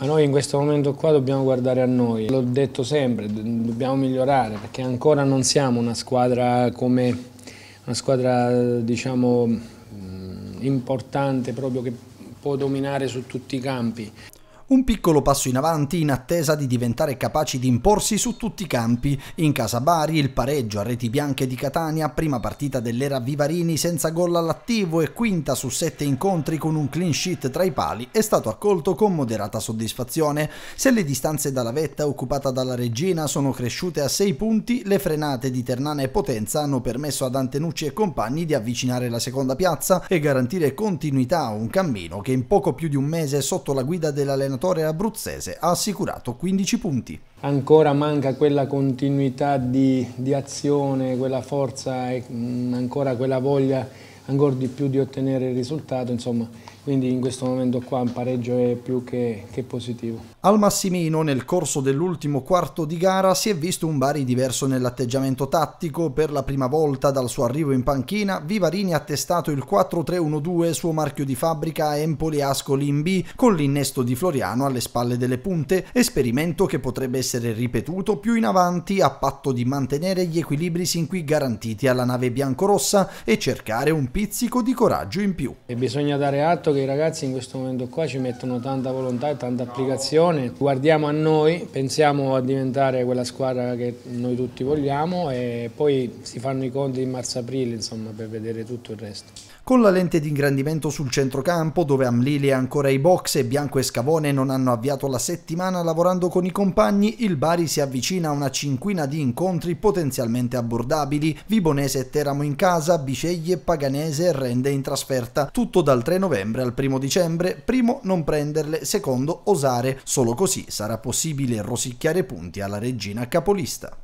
Ma noi in questo momento qua dobbiamo guardare a noi, l'ho detto sempre, dobbiamo migliorare perché ancora non siamo una squadra come una squadra diciamo mm, importante proprio che può dominare su tutti i campi. Un piccolo passo in avanti in attesa di diventare capaci di imporsi su tutti i campi. In casa Bari il pareggio a reti bianche di Catania, prima partita dell'era Vivarini senza gol all'attivo e quinta su sette incontri con un clean sheet tra i pali, è stato accolto con moderata soddisfazione. Se le distanze dalla vetta occupata dalla Regina sono cresciute a sei punti, le frenate di Ternana e Potenza hanno permesso ad Antenucci e compagni di avvicinare la seconda piazza e garantire continuità a un cammino che in poco più di un mese sotto la guida dell'allenatore allenatore abruzzese ha assicurato 15 punti. Ancora manca quella continuità di, di azione, quella forza, e, mh, ancora quella voglia ancora di più di ottenere il risultato, insomma quindi in questo momento qua il pareggio è più che, che, positivo. Al Massimino nel corso dell'ultimo quarto di gara si è visto un Bari diverso nell'atteggiamento tattico, per la prima volta dal suo arrivo in panchina Vivarini ha testato il 4-3-1-2 suo marchio di fabbrica Empoli Ascoli in B con l'innesto di Floriano alle spalle delle punte, esperimento che potrebbe essere ripetuto più in avanti a patto di mantenere gli equilibri sin qui garantiti alla nave biancorossa e cercare un pizzico di coraggio in più. E bisogna dare atto che che i ragazzi in questo momento qua ci mettono tanta volontà e tanta applicazione. Guardiamo a noi, pensiamo a diventare quella squadra che noi tutti vogliamo e poi si fanno i conti in marzo-aprile insomma per vedere tutto il resto. Con la lente di ingrandimento sul centrocampo, dove Amlili è ancora ai box e Bianco e Scavone non hanno avviato la settimana lavorando con i compagni, il Bari si avvicina a una cinquina di incontri potenzialmente abbordabili. Vibonese e Teramo in casa, Biceglie e Paganese rende in trasferta, tutto dal 3 novembre al al primo dicembre, primo non prenderle, secondo osare, solo così sarà possibile rosicchiare punti alla regina capolista.